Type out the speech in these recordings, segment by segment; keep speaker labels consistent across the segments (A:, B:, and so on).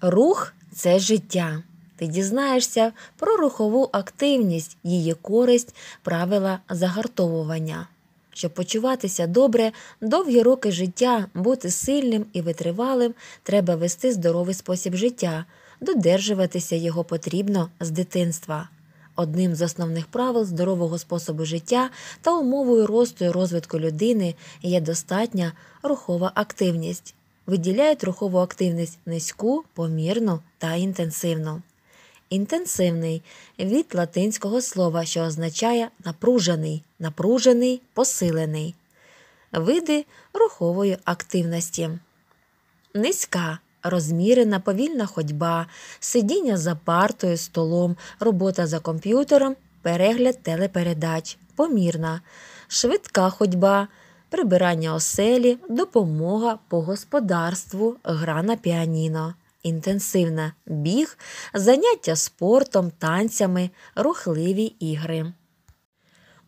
A: Рух це життя. Ти дізнаєшся про рухову активність, її користь, правила загартовування. Щоб почуватися добре, довгі роки життя, бути сильним і витривалим, треба вести здоровий спосіб життя, додержуватися його потрібно з дитинства. Одним з основних правил здорового способу життя та умовою росту і розвитку людини є достатня рухова активність виділяють рухову активність низьку, помірну та інтенсивну. Інтенсивний від латинського слова, що означає напружений, напружений, посилений, види рухової активності. Низька розмірена повільна ходьба, сидіння за партою, столом, робота за комп'ютером, перегляд телепередач, помірна, швидка ходьба прибирання оселі, допомога по господарству, гра на піаніно, інтенсивне біг, заняття спортом, танцями, рухливі ігри.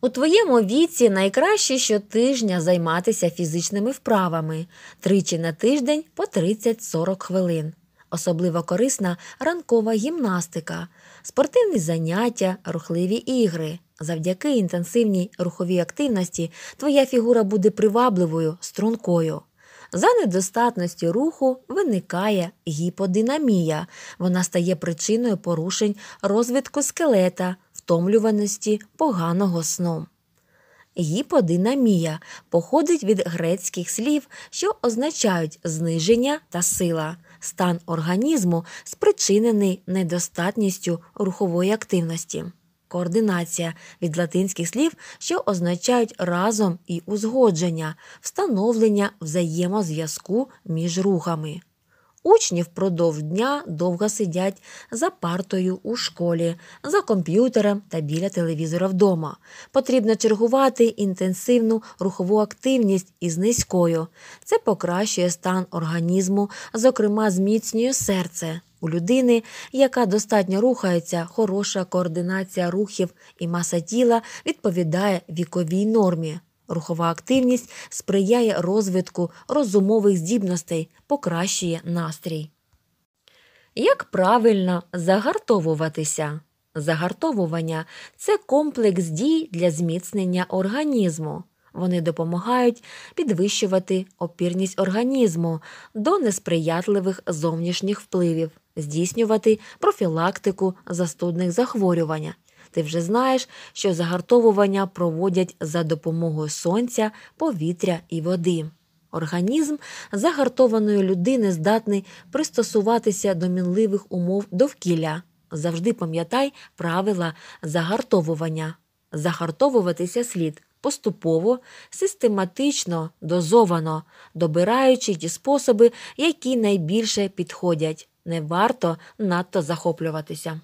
A: У твоєму віці найкраще щотижня займатися фізичними вправами тричі на тиждень по 30-40 хвилин. Особливо корисна ранкова гімнастика, спортивні заняття, рухливі ігри. Завдяки інтенсивній руховій активності твоя фігура буде привабливою, стрункою. За недостатності руху виникає гіподинамія. Вона стає причиною порушень розвитку скелета, втомлюваності поганого сну. Гіподинамія походить від грецьких слів, що означають зниження та сила. Стан організму спричинений недостатністю рухової активності координація від латинських слів, що означають разом і узгодження, встановлення взаємозв'язку між рухами. Учні впродовж дня довго сидять за партою у школі, за комп'ютером та біля телевізора вдома. Потрібно чергувати інтенсивну рухову активність із низькою. Це покращує стан організму, зокрема, зміцнює серце. У людини, яка достатньо рухається, хороша координація рухів і маса тіла відповідає віковій нормі. Рухова активність сприяє розвитку розумових здібностей, покращує настрій. Як правильно загартовуватися? Загартовування це комплекс дій для зміцнення організму. Вони допомагають підвищувати опірність організму до несприятливих зовнішніх впливів здійснювати профілактику застудних захворювань. Ти вже знаєш, що загартовування проводять за допомогою сонця, повітря і води. Організм загартованої людини здатний пристосуватися до мінливих умов довкілля. Завжди пам'ятай правила загартовування. Загартовуватися слід поступово, систематично, дозовано, добираючи ті способи, які найбільше підходять не варто надто захоплюватися.